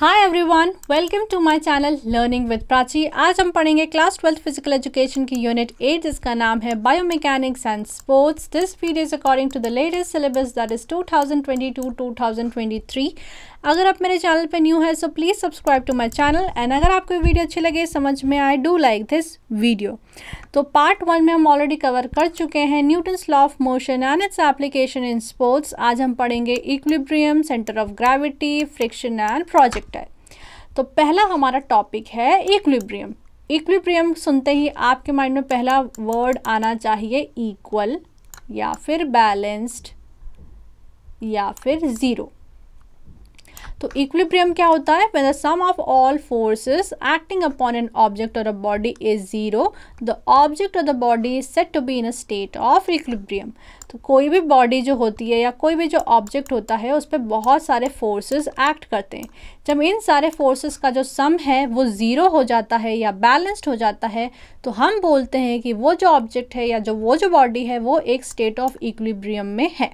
Hi everyone welcome to my channel learning with Prachi आज हम पढ़ेंगे क्लास ट्वेल्थ फिजिकल एजुकेशन की यूनिट एट जिसका नाम है mechanics and sports this video is according to the latest syllabus that is 2022-2023 अगर आप मेरे चैनल पर न्यू है so please subscribe to my channel and अगर आपको वीडियो अच्छी लगे समझ में आए डू लाइक दिस वीडियो तो पार्ट वन में हम ऑलरेडी कवर कर चुके हैं Newton's law of motion and its application in sports आज हम पढ़ेंगे equilibrium centre of gravity friction and projector तो पहला हमारा टॉपिक है इक्विब्रियम इक्विब्रियम सुनते ही आपके माइंड में पहला वर्ड आना चाहिए इक्वल या फिर बैलेंस्ड या फिर ज़ीरो तो इक्विलिब्रियम क्या होता है when the sum of all forces acting upon an object or a body is zero the object or the body is set to be in a state of equilibrium तो कोई भी body जो होती है या कोई भी जो ऑब्जेक्ट होता है उस पर बहुत सारे फोर्सेस एक्ट करते हैं जब इन सारे फोर्सेस का जो सम है वो ज़ीरो हो जाता है या बैलेंस्ड हो जाता है तो हम बोलते हैं कि वो जो ऑब्जेक्ट है या जो वो जो बॉडी है वो एक स्टेट ऑफ इक्विलिब्रियम में है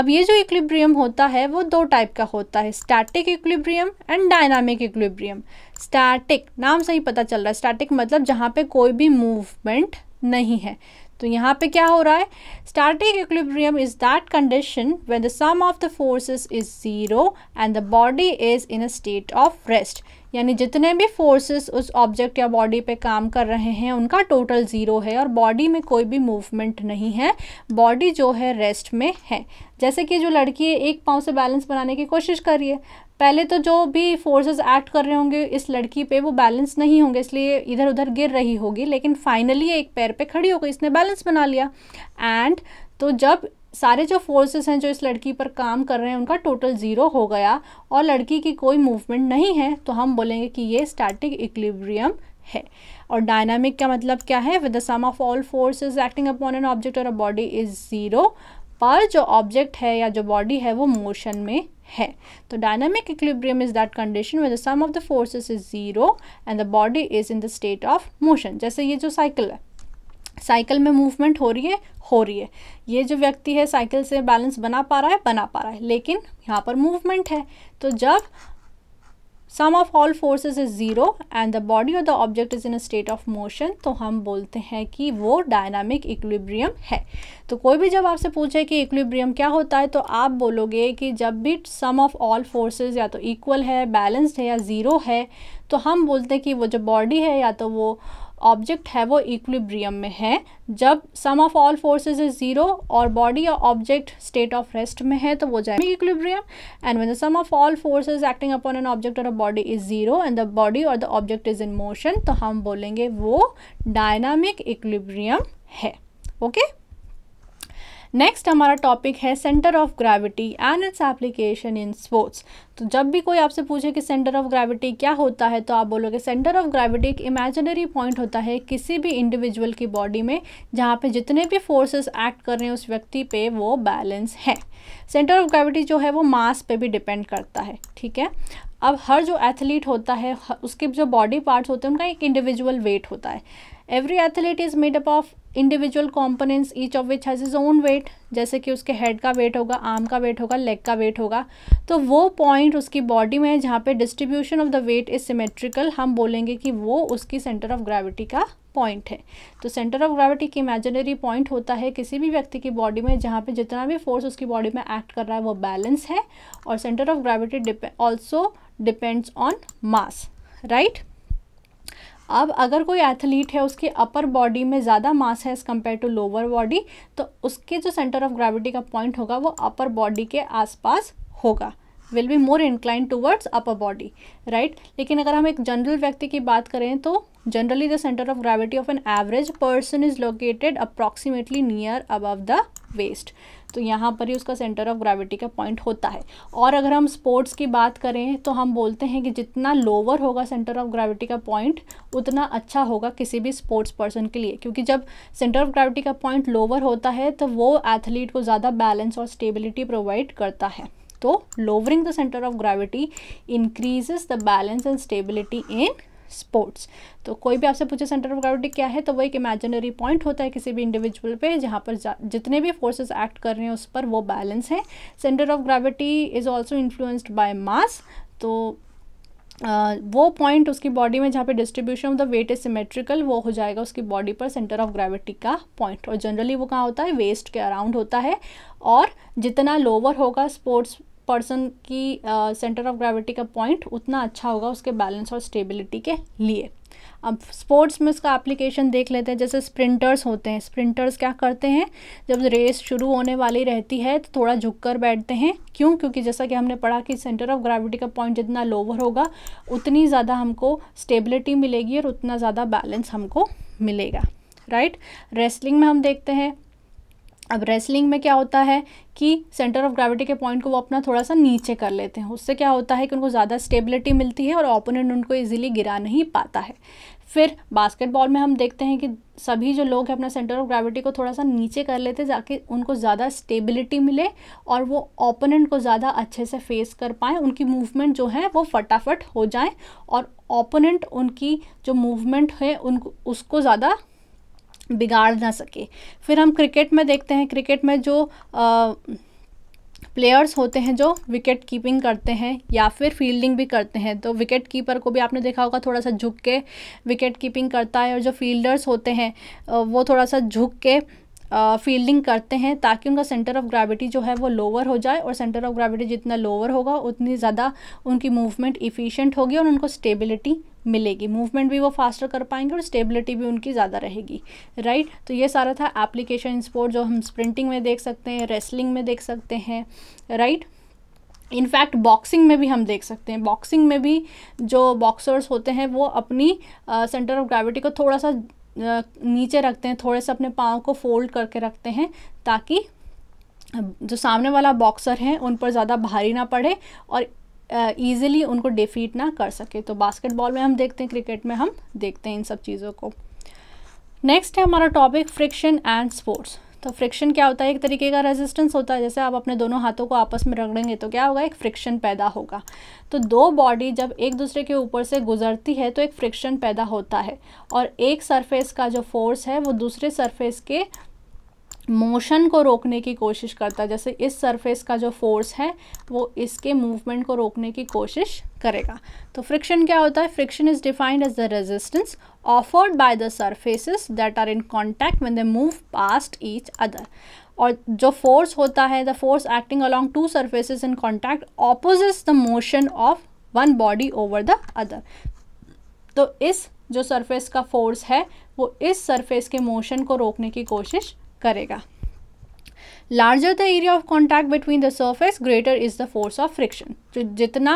अब ये जो इक्विब्रियम होता है वो दो टाइप का होता है static equilibrium and dynamic equilibrium static नाम से ही पता चल रहा है स्टैटिक मतलब जहाँ पे कोई भी मूवमेंट नहीं है तो यहाँ पे क्या हो रहा है static equilibrium is that condition when the sum of the forces is zero and the body is in a state of rest यानी जितने भी फोर्सेस उस ऑब्जेक्ट या बॉडी पे काम कर रहे हैं उनका टोटल ज़ीरो है और बॉडी में कोई भी मूवमेंट नहीं है बॉडी जो है रेस्ट में है जैसे कि जो लड़की है एक पाँव से बैलेंस बनाने की कोशिश कर रही है पहले तो जो भी फोर्सेस एक्ट कर रहे होंगे इस लड़की पे वो बैलेंस नहीं होंगे इसलिए इधर उधर गिर रही होगी लेकिन फाइनली एक पैर पे खड़ी होकर इसने बैलेंस बना लिया एंड तो जब सारे जो फोर्सेस हैं जो इस लड़की पर काम कर रहे हैं उनका टोटल ज़ीरो हो गया और लड़की की कोई मूवमेंट नहीं है तो हम बोलेंगे कि ये स्टैटिक इक्लिब्रियम है और डायनामिक का मतलब क्या है with the sum of all forces acting upon an object or a body is zero पर जो ऑब्जेक्ट है या जो बॉडी है वो मोशन में है तो dynamic equilibrium is that condition with the sum of the forces is zero and the body is in the state of motion जैसे ये जो साइकिल है साइकिल में मूवमेंट हो रही है हो रही है ये जो व्यक्ति है साइकिल से बैलेंस बना पा रहा है बना पा रहा है लेकिन यहाँ पर मूवमेंट है तो जब sum of all forces is zero and the body of the object is in a state of motion तो हम बोलते हैं कि वो डायनामिक इक्विलिब्रियम है तो कोई भी जब आपसे पूछे कि इक्विलिब्रियम क्या होता है तो आप बोलोगे कि जब भी सम ऑफ ऑल फोर्सेस या तो इक्वल है बैलेंस्ड है या ज़ीरो है तो हम बोलते हैं कि वो जो बॉडी है या तो वो ऑब्जेक्ट है वो इक्विब्रियम में है जब sum of all forces is zero और बॉडी या ऑब्जेक्ट स्टेट ऑफ रेस्ट में है तो वो जाएगा equilibrium and when the sum of all forces acting upon an object or a body is zero and the body or the object is in motion तो हम बोलेंगे वो डायनामिक इक्विब्रियम है ओके okay? नेक्स्ट हमारा topic है centre of gravity and its application in sports तो जब भी कोई आपसे पूछे कि सेंटर ऑफ ग्रेविटी क्या होता है तो आप बोलोगे सेंटर ऑफ ग्रेविटी एक इमेजिनरी पॉइंट होता है किसी भी इंडिविजुअल की बॉडी में जहाँ पे जितने भी फोर्सेस एक्ट कर रहे हैं उस व्यक्ति पे वो बैलेंस है सेंटर ऑफ ग्रेविटी जो है वो मास पे भी डिपेंड करता है ठीक है अब हर जो एथलीट होता है उसके जो बॉडी पार्ट्स होते हैं उनका एक इंडिविजुअल वेट होता है every athlete is made up of individual components each of which has is own weight जैसे कि उसके हेड का वेट होगा आर्म का वेट होगा लेग का वेट होगा तो वो पॉइंट उसकी बॉडी में है जहाँ पे distribution of the weight is symmetrical हम बोलेंगे कि वो उसकी सेंटर ऑफ ग्रेविटी का पॉइंट है तो सेंटर ऑफ ग्रेविटी की इमेजिनरी पॉइंट होता है किसी भी व्यक्ति की बॉडी में जहाँ पे जितना भी फोर्स उसकी बॉडी में एक्ट कर रहा है वो बैलेंस है और centre of gravity also depends on mass right अब अगर कोई एथलीट है उसके अपर बॉडी में ज़्यादा मास है as compare to lower body तो उसके जो सेंटर ऑफ ग्रेविटी का पॉइंट होगा वो अपर बॉडी के आसपास होगा will be more incline towards upper body right लेकिन अगर हम एक जनरल व्यक्ति की बात करें तो generally the centre of gravity of an average person is located approximately near above the waist तो यहाँ पर ही उसका सेंटर ऑफ ग्रेविटी का पॉइंट होता है और अगर हम स्पोर्ट्स की बात करें तो हम बोलते हैं कि जितना लोअर होगा सेंटर ऑफ ग्रेविटी का पॉइंट उतना अच्छा होगा किसी भी स्पोर्ट्स पर्सन के लिए क्योंकि जब सेंटर ऑफ ग्रेविटी का पॉइंट लोअर होता है तो वो एथलीट को ज़्यादा बैलेंस और स्टेबिलिटी प्रोवाइड करता है तो lowering the centre of gravity increases the balance and stability in sports तो कोई भी आपसे पूछे सेंटर ऑफ ग्रेविटी क्या है तो वो एक इमेजिनरी पॉइंट होता है किसी भी इंडिविजुअल पे जहाँ पर जितने भी फोर्सेस एक्ट कर रहे हैं उस पर वो बैलेंस है centre of gravity is also influenced by mass तो Uh, वो पॉइंट उसकी बॉडी में जहाँ पे distribution of the weight is symmetrical वो हो जाएगा उसकी बॉडी पर सेंटर ऑफ ग्रेविटी का पॉइंट और जनरली वो कहाँ होता है वेस्ट के अराउंड होता है और जितना लोअर होगा स्पोर्ट्स पर्सन की सेंटर ऑफ ग्रेविटी का पॉइंट उतना अच्छा होगा उसके बैलेंस और स्टेबिलिटी के लिए अब स्पोर्ट्स में इसका एप्लीकेशन देख लेते हैं जैसे स्प्रिंटर्स होते हैं स्प्रिंटर्स क्या करते हैं जब रेस शुरू होने वाली रहती है तो थोड़ा झुक कर बैठते हैं क्यों क्योंकि जैसा कि हमने पढ़ा कि सेंटर ऑफ ग्रेविटी का पॉइंट जितना लोवर होगा उतनी ज़्यादा हमको स्टेबिलिटी मिलेगी और उतना ज़्यादा बैलेंस हमको मिलेगा राइट right? रेसलिंग में हम देखते हैं अब रेसलिंग में क्या होता है कि सेंटर ऑफ ग्रेविटी के पॉइंट को वो अपना थोड़ा सा नीचे कर लेते हैं उससे क्या होता है कि उनको ज़्यादा स्टेबिलिटी मिलती है और ओपोनेंट उनको इजीली गिरा नहीं पाता है फिर बास्केटबॉल में हम देखते हैं कि सभी जो लोग हैं अपना सेंटर ऑफ ग्रेविटी को थोड़ा सा नीचे कर लेते हैं उनको ज़्यादा स्टेबिलिटी मिले और वो ओपोनेंट को ज़्यादा अच्छे से फेस कर पाएँ उनकी मूवमेंट जो है वो फटाफट हो जाए और ओपोनेंट उनकी जो मूवमेंट है उनको उसको ज़्यादा बिगाड़ ना सके फिर हम क्रिकेट में देखते हैं क्रिकेट में जो आ, प्लेयर्स होते हैं जो विकेट कीपिंग करते हैं या फिर फील्डिंग भी करते हैं तो विकेट कीपर को भी आपने देखा होगा थोड़ा सा झुक के विकेट कीपिंग करता है और जो फील्डर्स होते हैं वो थोड़ा सा झुक के फील्डिंग करते हैं ताकि उनका सेंटर ऑफ ग्रेविटी जो है वो लोअर हो जाए और सेंटर ऑफ ग्रेविटी जितना लोअर होगा उतनी ज़्यादा उनकी मूवमेंट इफ़िशेंट होगी और उनको स्टेबिलिटी मिलेगी मूवमेंट भी वो फास्टर कर पाएंगे और स्टेबिलिटी भी उनकी ज़्यादा रहेगी राइट तो ये सारा था एप्लीकेशन स्पोर्ट जो हम स्प्रिंटिंग में देख सकते हैं रेसलिंग में देख सकते हैं राइट इनफैक्ट बॉक्सिंग में भी हम देख सकते हैं बॉक्सिंग में भी जो बॉक्सर्स होते हैं वो अपनी सेंटर ऑफ ग्रेविटी को थोड़ा सा नीचे रखते हैं थोड़े से अपने पाँव को फोल्ड करके रखते हैं ताकि जो सामने वाला बॉक्सर है उन पर ज़्यादा भारी ना पड़े और ईजिली उनको डिफीट ना कर सके तो बास्केटबॉल में हम देखते हैं क्रिकेट में हम देखते हैं इन सब चीज़ों को नेक्स्ट है हमारा टॉपिक फ्रिक्शन एंड स्पोर्ट्स तो फ्रिक्शन क्या होता है एक तरीके का रेजिस्टेंस होता है जैसे आप अपने दोनों हाथों को आपस में रगड़ेंगे तो क्या होगा एक फ्रिक्शन पैदा होगा तो दो बॉडी जब एक दूसरे के ऊपर से गुजरती है तो एक फ्रिक्शन पैदा होता है और एक सरफेस का जो फोर्स है वो दूसरे सरफेस के मोशन को रोकने की कोशिश करता है जैसे इस सरफेस का जो फोर्स है वो इसके मूवमेंट को रोकने की कोशिश करेगा तो फ्रिक्शन क्या होता है friction is defined as the resistance offered by the surfaces that are in contact when they move past each other और जो फोर्स होता है the force acting along two surfaces in contact opposite the motion of one body over the other तो इस जो surface का force है वो इस सरफेस के मोशन को रोकने की कोशिश करेगा larger the area of contact between the surface greater is the force of friction तो जितना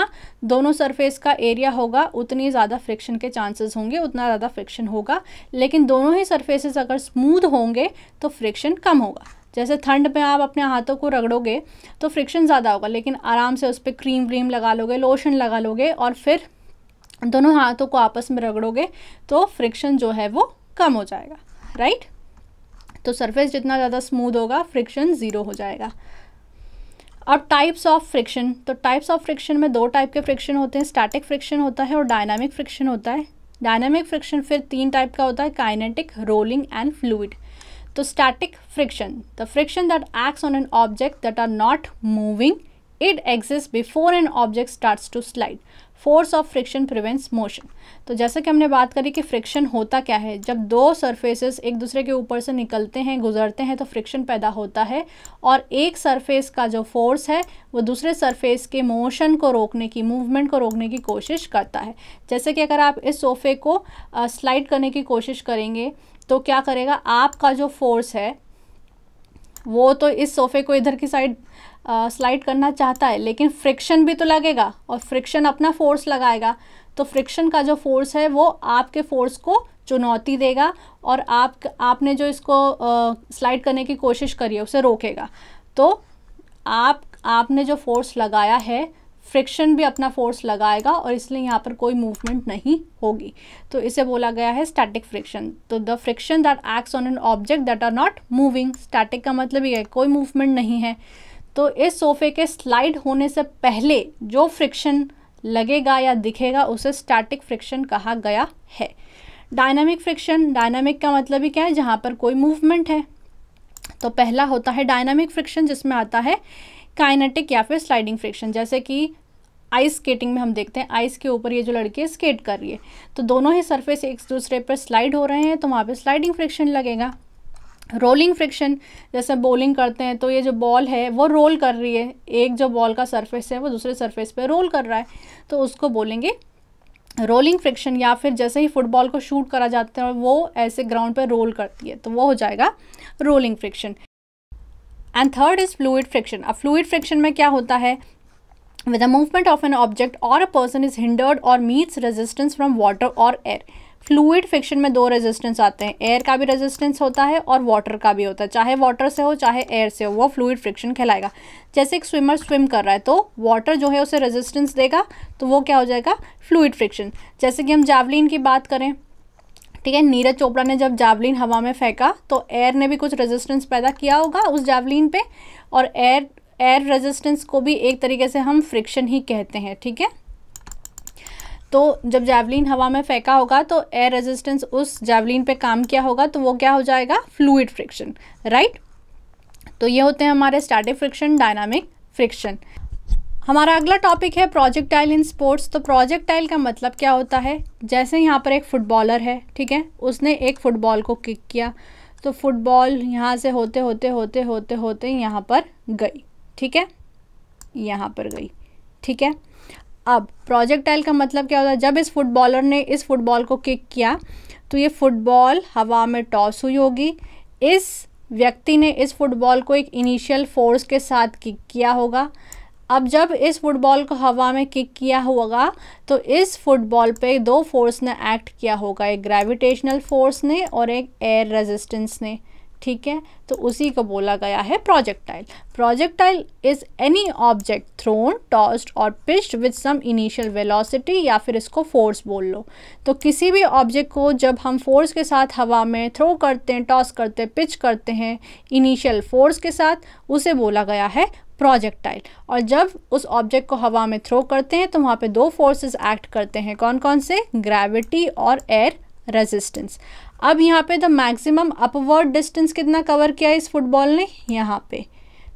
दोनों सरफेस का एरिया होगा उतनी ज़्यादा फ्रिक्शन के चांसेस होंगे उतना ज़्यादा फ्रिक्शन होगा लेकिन दोनों ही सर्फेसेस अगर स्मूथ होंगे तो फ्रिक्शन कम होगा जैसे ठंड में आप अपने हाथों को रगड़ोगे तो फ्रिक्शन ज़्यादा होगा लेकिन आराम से उस पर क्रीम व्रीम लगा लोगे लोशन लगा लोगे और फिर दोनों हाथों को आपस में रगड़ोगे तो फ्रिक्शन जो है वो कम हो जाएगा राइट तो सरफेस जितना ज़्यादा स्मूद होगा फ्रिक्शन ज़ीरो हो जाएगा अब टाइप्स ऑफ फ्रिक्शन तो टाइप्स ऑफ फ्रिक्शन में दो टाइप के फ्रिक्शन होते हैं स्टैटिक फ्रिक्शन होता है और डायनामिक फ्रिक्शन होता है डायनामिक फ्रिक्शन फिर तीन टाइप का होता है काइनेटिक रोलिंग एंड फ्लूड तो static friction the friction that acts on an object that are not moving it exist before an object starts to slide force of friction prevents motion तो जैसे कि हमने बात करी कि फ्रिक्शन होता क्या है जब दो सरफेसेस एक दूसरे के ऊपर से निकलते हैं गुजरते हैं तो फ्रिक्शन पैदा होता है और एक सरफेस का जो फोर्स है वो दूसरे सरफेस के मोशन को रोकने की मूवमेंट को रोकने की कोशिश करता है जैसे कि अगर आप इस सोफे को स्लाइड करने की कोशिश करेंगे तो क्या करेगा आपका जो फोर्स है वो तो इस सोफे को इधर की साइड स्लाइड करना चाहता है लेकिन फ्रिक्शन भी तो लगेगा और फ्रिक्शन अपना फोर्स लगाएगा तो फ्रिक्शन का जो फोर्स है वो आपके फोर्स को चुनौती देगा और आप आपने जो इसको स्लाइड करने की कोशिश करी है उसे रोकेगा तो आप आपने जो फोर्स लगाया है फ्रिक्शन भी अपना फोर्स लगाएगा और इसलिए यहाँ पर कोई मूवमेंट नहीं होगी तो इसे बोला गया है स्टैटिक फ्रिक्शन तो the friction that acts on an object that are not moving static का मतलब ये है कोई मूवमेंट नहीं है तो इस सोफ़े के स्लाइड होने से पहले जो फ्रिक्शन लगेगा या दिखेगा उसे स्टैटिक फ्रिक्शन कहा गया है डायनामिक फ्रिक्शन डायनामिक का मतलब ही क्या है जहाँ पर कोई मूवमेंट है तो पहला होता है डायनामिक फ्रिक्शन जिसमें आता है काइनेटिक या फिर स्लाइडिंग फ्रिक्शन जैसे कि आइस स्केटिंग में हम देखते हैं आइस के ऊपर ये जो लड़की है स्केट कर रही है तो दोनों ही सरफेस एक दूसरे पर स्लाइड हो रहे हैं तो वहाँ पे स्लाइडिंग फ्रिक्शन लगेगा रोलिंग फ्रिक्शन जैसे बॉलिंग करते हैं तो ये जो बॉल है वो रोल कर रही है एक जो बॉल का सरफेस है वो दूसरे सरफेस पे रोल कर रहा है तो उसको बोलेंगे रोलिंग फ्रिक्शन या फिर जैसे ही फुटबॉल को शूट करा जाता है वो ऐसे ग्राउंड पे रोल करती है तो वो हो जाएगा rolling friction and third is fluid friction अब फ्लूड फ्रिक्शन में क्या होता है with the movement of an object or a person is hindered और meets resistance from water or air fluid friction में दो रेजिस्टेंस आते हैं एयर का भी रेजिस्टेंस होता है और वाटर का भी होता है चाहे वाटर से हो चाहे एयर से हो वो फ्लूड फ्रिक्शन खिलाएगा जैसे एक स्विमर स्विम कर रहा है तो वाटर जो है उसे रेजिस्टेंस देगा तो वो क्या हो जाएगा फ्लूड फ्रिक्शन जैसे कि हम जावलिन की बात करें ठीक है नीरज चोपड़ा ने जब जावलिन हवा में फेंका तो एयर ने भी कुछ रेजिस्टेंस पैदा किया होगा उस जावलिन पे और एयर एयर रेजिस्टेंस को भी एक तरीके से हम फ्रिक्शन ही कहते हैं ठीक है थीके? तो जब जैवलिन हवा में फेंका होगा तो एयर रेजिस्टेंस उस जैवलिन पे काम किया होगा तो वो क्या हो जाएगा फ्लूड फ्रिक्शन राइट तो ये होते हैं हमारे स्टैटिक फ्रिक्शन डायनामिक फ्रिक्शन हमारा अगला टॉपिक है प्रोजेक्टाइल इन स्पोर्ट्स तो प्रोजेक्टाइल का मतलब क्या होता है जैसे यहाँ पर एक फुटबॉलर है ठीक है उसने एक फुटबॉल को किक किया तो फुटबॉल यहाँ से होते होते होते होते होते यहाँ पर गई ठीक है यहाँ पर गई ठीक है अब प्रोजेक्टाइल का मतलब क्या होता है जब इस फुटबॉलर ने इस फुटबॉल को किक किया तो ये फुटबॉल हवा में टॉस हुई होगी इस व्यक्ति ने इस फुटबॉल को एक इनिशियल फोर्स के साथ किक किया होगा अब जब इस फुटबॉल को हवा में किक किया होगा तो इस फुटबॉल पे दो फोर्स ने एक्ट किया होगा एक ग्रेविटेशनल फोर्स ने और एक एयर रेजिस्टेंस ने ठीक है तो उसी को बोला गया है projectile projectile is any object thrown tossed or pushed with some initial velocity या फिर इसको फोर्स बोल लो तो किसी भी ऑब्जेक्ट को जब हम फोर्स के साथ हवा में थ्रो करते हैं टॉस करते हैं पिच करते हैं इनिशियल फोर्स के साथ उसे बोला गया है प्रोजेक्टाइल और जब उस ऑब्जेक्ट को हवा में थ्रो करते हैं तो वहाँ पे दो फोर्सेस एक्ट करते हैं कौन कौन से ग्रेविटी और एयर रेजिस्टेंस अब यहाँ पे द मैक्सिमम अपवर्ड डिस्टेंस कितना कवर किया है इस फुटबॉल ने यहाँ पे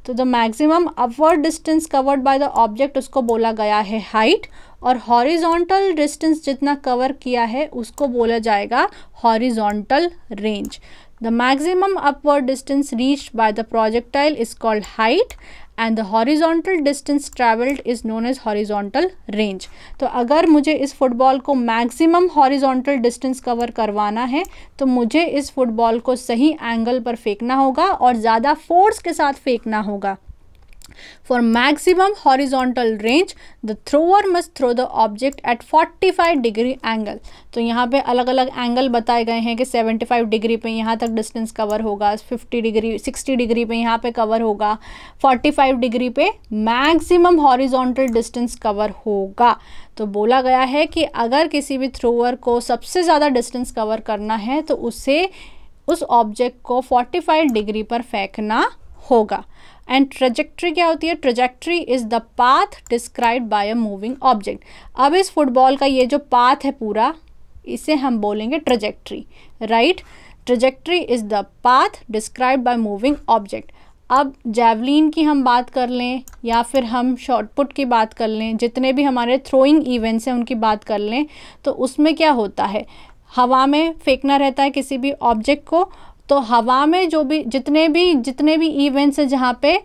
तो the maximum upward distance covered by the object उसको बोला गया है हाइट और हॉरिजॉन्टल डिस्टेंस जितना कवर किया है उसको बोला जाएगा horizontal range the maximum upward distance reach by the projectile is called height and the horizontal distance travelled is known as horizontal range तो अगर मुझे इस फुटबॉल को मैक्सिमम हॉरिजोंटल डिस्टेंस कवर करवाना है तो मुझे इस फुटबॉल को सही एंगल पर फेंकना होगा और ज़्यादा फोर्स के साथ फेंकना होगा For maximum horizontal range, the thrower must throw the object at 45 degree angle. तो यहाँ पर अलग अलग एंगल बताए गए हैं कि सेवेंटी फाइव डिग्री पर यहाँ तक डिस्टेंस कवर होगा फिफ्टी डिग्री सिक्सटी डिग्री पर यहाँ पर कवर होगा फोर्टी फाइव डिग्री पे मैक्सिमम हॉरिजॉन्टल डिस्टेंस कवर होगा तो बोला गया है कि अगर किसी भी थ्रोअर को सबसे ज़्यादा डिस्टेंस कवर करना है तो उसे उस ऑब्जेक्ट को फोर्टी फाइव डिग्री पर फेंकना होगा एंड ट्रेजेक्ट्री क्या होती है trajectory is the path describe by a moving object अब इस फुटबॉल का ये जो पाथ है पूरा इसे हम बोलेंगे trajectory right trajectory is the path describe by moving object अब जैवलिन की हम बात कर लें या फिर हम शॉर्टपुट की बात कर लें जितने भी हमारे थ्रोइंग इवेंट्स हैं उनकी बात कर लें तो उसमें क्या होता है हवा में फेंकना रहता है किसी भी ऑब्जेक्ट को तो हवा में जो भी जितने भी जितने भी इवेंट्स हैं जहाँ पे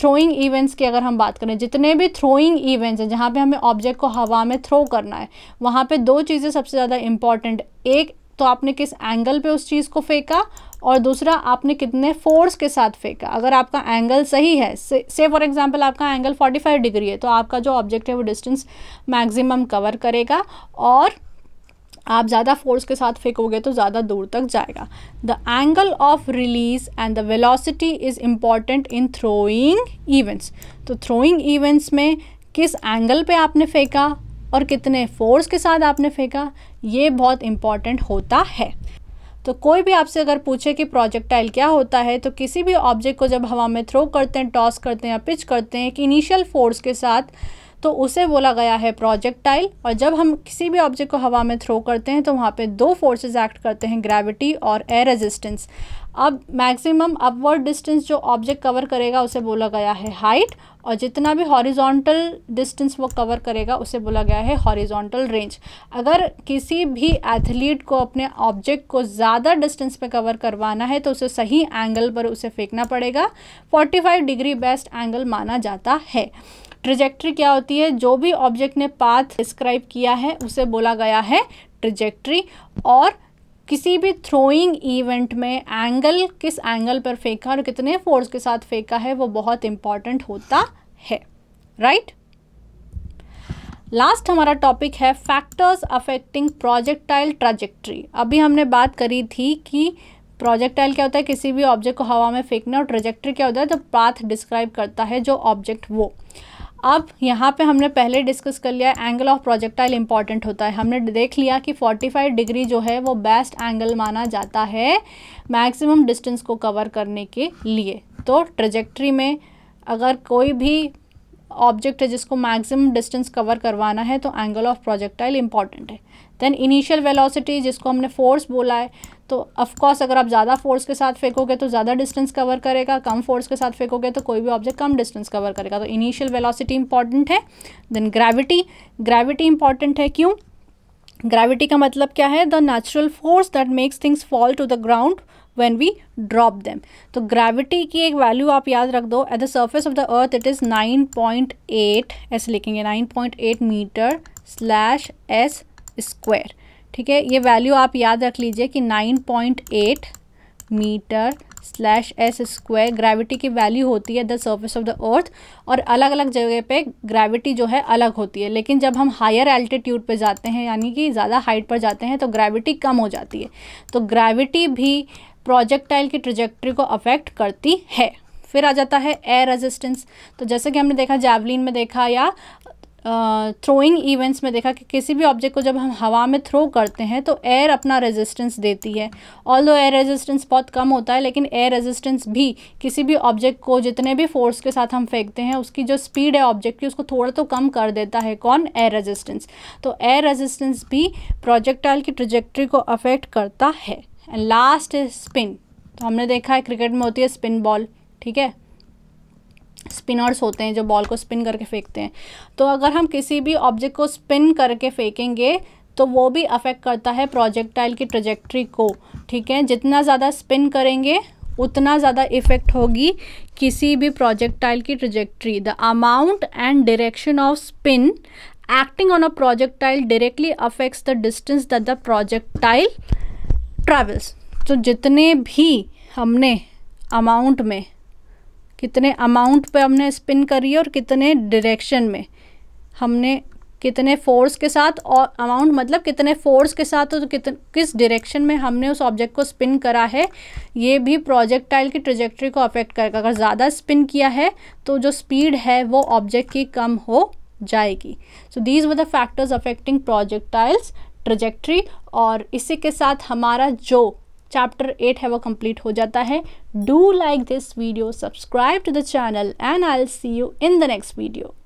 थ्रोइंग इवेंट्स की अगर हम बात करें जितने भी थ्रोइंग इवेंट्स हैं जहाँ पे हमें ऑब्जेक्ट को हवा में थ्रो करना है वहाँ पे दो चीज़ें सबसे ज़्यादा इम्पॉर्टेंट एक तो आपने किस एंगल पे उस चीज़ को फेंका और दूसरा आपने कितने फोर्स के साथ फेंका अगर आपका एंगल सही है से फॉर एग्जांपल आपका एंगल 45 डिग्री है तो आपका जो ऑब्जेक्ट है वो डिस्टेंस मैक्सिमम कवर करेगा और आप ज़्यादा फोर्स के साथ फेंकोगे तो ज़्यादा दूर तक जाएगा the angle of release and the velocity is important in throwing events तो थ्रोइंग इवेंट्स में किस एंगल पे आपने फेंका और कितने फोर्स के साथ आपने फेंका ये बहुत इम्पॉर्टेंट होता है तो कोई भी आपसे अगर पूछे कि प्रोजेक्टाइल क्या होता है तो किसी भी ऑब्जेक्ट को जब हवा में थ्रो करते हैं टॉस करते हैं या पिच करते हैं एक इनिशियल फोर्स के साथ तो उसे बोला गया है प्रोजेक्टाइल और जब हम किसी भी ऑब्जेक्ट को हवा में थ्रो करते हैं तो वहाँ पे दो फोर्सेस एक्ट करते हैं ग्रेविटी और एयर रेजिस्टेंस अब मैक्सिमम अपवर्ड डिस्टेंस जो ऑब्जेक्ट कवर करेगा उसे बोला गया है हाइट और जितना भी हॉरिजॉन्टल डिस्टेंस वो कवर करेगा उसे बोला गया है हॉरिजॉन्टल रेंज अगर किसी भी एथलीट को अपने ऑब्जेक्ट को ज़्यादा डिस्टेंस पे कवर करवाना है तो उसे सही एंगल पर उसे फेंकना पड़ेगा 45 डिग्री बेस्ट एंगल माना जाता है ट्रिजेक्ट्री क्या होती है जो भी ऑब्जेक्ट ने पाथ डिस्क्राइब किया है उसे बोला गया है ट्रिजेक्ट्री और किसी भी थ्रोइंग इवेंट में एंगल किस एंगल पर फेंका और कितने फोर्स के साथ फेंका है वो बहुत इम्पॉर्टेंट होता है राइट लास्ट हमारा टॉपिक है फैक्टर्स अफेक्टिंग प्रोजेक्टाइल ट्राजेक्ट्री अभी हमने बात करी थी कि प्रोजेक्टाइल क्या होता है किसी भी ऑब्जेक्ट को हवा में फेंकना और ट्रेजेक्ट्री क्या होता है तो पाथ डिस्क्राइब करता है जो ऑब्जेक्ट वो अब यहाँ पे हमने पहले डिस्कस कर लिया एंगल ऑफ प्रोजेक्टाइल इंपॉर्टेंट होता है हमने देख लिया कि 45 डिग्री जो है वो बेस्ट एंगल माना जाता है मैक्सिमम डिस्टेंस को कवर करने के लिए तो ट्रजेक्ट्री में अगर कोई भी ऑब्जेक्ट है जिसको मैक्सिमम डिस्टेंस कवर करवाना है तो एंगल ऑफ प्रोजेक्टाइल इंपॉर्टेंट है देन इनिशियल वेलोसिटी जिसको हमने फोर्स बोला है तो ऑफकोर्स अगर आप ज़्यादा फोर्स के साथ फेंकोगे तो ज़्यादा डिस्टेंस कवर करेगा कम फोर्स के साथ फेंकोगे तो कोई भी ऑब्जेक्ट कम डिस्टेंस कवर करेगा तो इनिशियल वेलोसिटी इंपॉर्टेंट है देन ग्रेविटी ग्रेविटी इंपॉर्टेंट है क्यों ग्रेविटी का मतलब क्या है the natural force that makes things fall to the ground when we drop them तो ग्रेविटी की एक वैल्यू आप याद रख दो at the surface of the earth it is nine point eight ऐसे लिखेंगे nine point eight metre slash s square ठीक है ये वैल्यू आप याद रख लीजिए कि 9.8 metre slash s square gravity की वैल्यू होती है the surface of the earth और अलग अलग जगह पे ग्रेविटी जो है अलग होती है लेकिन जब हम हायर एल्टीट्यूड पे जाते हैं यानी कि ज़्यादा हाइट पर जाते हैं तो ग्रेविटी कम हो जाती है तो ग्रेविटी भी प्रोजेक्टाइल की ट्रिजेक्ट्री को अफेक्ट करती है फिर आ जाता है एयर रेजिस्टेंस तो जैसे कि हमने देखा जैवलिन में देखा या थ्रोइंग इवेंट्स में देखा कि किसी भी ऑब्जेक्ट को जब हम हवा में थ्रो करते हैं तो एयर अपना रेजिस्टेंस देती है ऑल दो एयर रेजिस्टेंस बहुत कम होता है लेकिन एयर रेजिस्टेंस भी किसी भी ऑब्जेक्ट को जितने भी फोर्स के साथ हम फेंकते हैं उसकी जो स्पीड है ऑब्जेक्ट की उसको थोड़ा तो कम कर देता है कौन एयर रेजिस्टेंस तो एयर रेजिस्टेंस भी प्रोजेक्टाइल की ट्रिजेक्ट्री को अफेक्ट करता है एंड लास्ट इज स्पिन तो हमने देखा है क्रिकेट में होती है स्पिन बॉल ठीक है स्पिनर्स होते हैं जो बॉल को स्पिन करके फेंकते हैं तो अगर हम किसी भी ऑब्जेक्ट को स्पिन करके फेंकेंगे तो वो भी अफेक्ट करता है प्रोजेक्टाइल की ट्रजेक्ट्री को ठीक है जितना ज़्यादा स्पिन करेंगे उतना ज़्यादा इफेक्ट होगी किसी भी प्रोजेक्टाइल की trajectory the amount and direction of spin acting on a projectile directly affects the distance the projectile travels तो जितने भी हमने अमाउंट में कितने अमाउंट पे हमने स्पिन करी है और कितने डायरेक्शन में हमने कितने फोर्स के साथ और अमाउंट मतलब कितने फोर्स के साथ और कितने किस डायरेक्शन में हमने उस ऑब्जेक्ट को स्पिन करा है ये भी प्रोजेक्टाइल की ट्रजेक्ट्री को अफेक्ट करेगा अगर ज़्यादा स्पिन किया है तो जो स्पीड है वो ऑब्जेक्ट की कम हो जाएगी so these were the factors affecting projectiles trajectory और इसी के साथ हमारा जो चैप्टर एट है वो कंप्लीट हो जाता है do like this video subscribe to the channel and I will see you in the next video